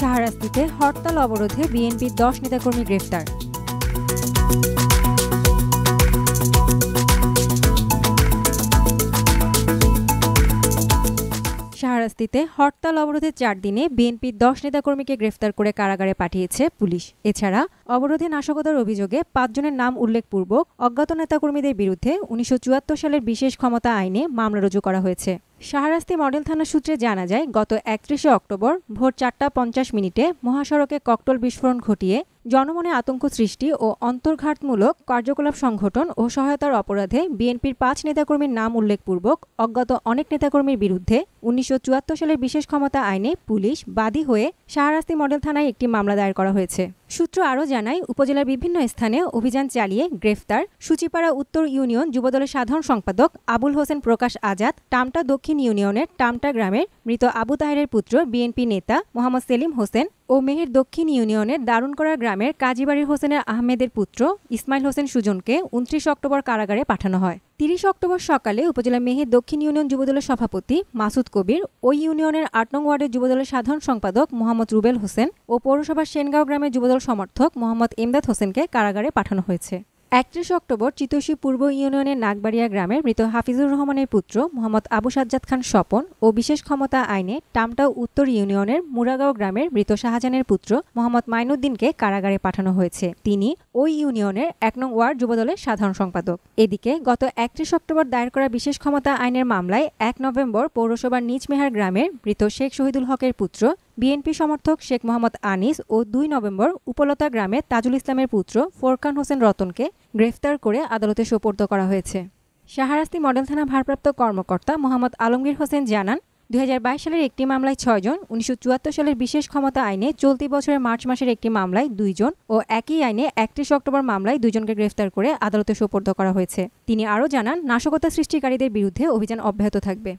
শাহরাস্তিতে হরতাল অবরোধে বিএনপির দশ নেতাকর্মী গ্রেফতার শাহরাস্তিতে হরতাল অবরোধের চার দিনে বিএনপির দশ নেতাকর্মীকে গ্রেফতার করে কারাগারে পাঠিয়েছে পুলিশ এছাড়া অবরোধে নাশকতার অভিযোগে পাঁচজনের নাম উল্লেখপূর্বক অজ্ঞাত নেতাকর্মীদের বিরুদ্ধে উনিশশো সালের বিশেষ ক্ষমতা আইনে মামলা রুজু করা হয়েছে শাহরাস্তি মডেল থানা সূত্রে জানা যায় গত একত্রিশে অক্টোবর ভোর চারটা পঞ্চাশ মিনিটে মহাসড়কে ককটল বিস্ফোরণ ঘটিয়ে জনমনে আতঙ্ক সৃষ্টি ও অন্তর্ঘাতমূলক কার্যকলাপ সংগঠন ও সহায়তার অপরাধে বিএনপির পাঁচ নেতাকর্মীর নাম উল্লেখপূর্বক অজ্ঞাত অনেক নেতাকর্মীর বিরুদ্ধে উনিশশো সালের বিশেষ ক্ষমতা আইনে পুলিশ বাদী হয়ে শাহরাস্তি মডেল থানায় একটি মামলা দায়ের করা হয়েছে সূত্র আরও জানায় উপজেলার বিভিন্ন স্থানে অভিযান চালিয়ে গ্রেফতার সুচিপাড়া উত্তর ইউনিয়ন যুবদলের সাধারণ সম্পাদক আবুল হোসেন প্রকাশ আজাদ টামটা দক্ষিণ ইউনিয়নের টামটা গ্রামের মৃত আবু তাহেরের পুত্র বিএনপি নেতা মোহাম্মদ সেলিম হোসেন ও মেহের দক্ষিণ ইউনিয়নের দারুণকড়া গ্রামের কাজীবাড়ি হোসেনের আহমেদের পুত্র ইসমাইল হোসেন সুজনকে উনত্রিশ অক্টোবর কারাগারে পাঠানো হয় তিরিশ অক্টোবর সকালে উপজেলা মেহের দক্ষিণ ইউনিয়ন যুবদলের সভাপতি মাসুদ কবির ওই ইউনিয়নের আট নং ওয়ার্ডের যুবদলের সাধারণ সম্পাদক মোহাম্মদ রুবেল হোসেন ও পৌরসভার সেনগাঁও গ্রামের যুবদল সমর্থক মোহাম্মদ এমদাদ হোসেনকে কারাগারে পাঠানো হয়েছে একত্রিশ অক্টোবর চিতোষী পূর্ব ইউনিয়নের নাগবাড়িয়া গ্রামের মৃত হাফিজুর রহমানের পুত্র মোহাম্মদ আবু সাজ্জাদ খান স্বপন ও বিশেষ ক্ষমতা আইনে টামটাও উত্তর ইউনিয়নের মুরাগাঁও গ্রামের মৃত শাহজাহানের পুত্র মোহাম্মদ মাইনুদ্দিনকে কারাগারে পাঠানো হয়েছে তিনি ওই ইউনিয়নের এক নং ওয়ার্ড যুবদলের সাধারণ সম্পাদক এদিকে গত একত্রিশ অক্টোবর দায়ের করা বিশেষ ক্ষমতা আইনের মামলায় এক নভেম্বর পৌরসভার নিজমেহার গ্রামের মৃত শেখ শহীদুল হকের পুত্র বিএনপি সমর্থক শেখ মোহাম্মদ আনিস ও দুই নভেম্বর উপলতা গ্রামে তাজুল ইসলামের পুত্র ফোরকান হোসেন রতনকে গ্রেফতার করে আদালতে সোপর্দ করা হয়েছে শাহরাস্তি মডেল থানা ভারপ্রাপ্ত কর্মকর্তা মোহাম্মদ আলমগীর হোসেন জানান দুই সালের একটি মামলায় ছয়জন উনিশশো সালের বিশেষ ক্ষমতা আইনে চলতি বছরের মার্চ মাসের একটি মামলায় দুইজন ও একই আইনে একত্রিশ অক্টোবর মামলায় দুজনকে গ্রেফতার করে আদালতে সোপর্দ করা হয়েছে তিনি আরও জানান নাশকতা সৃষ্টিকারীদের বিরুদ্ধে অভিযান অব্যাহত থাকবে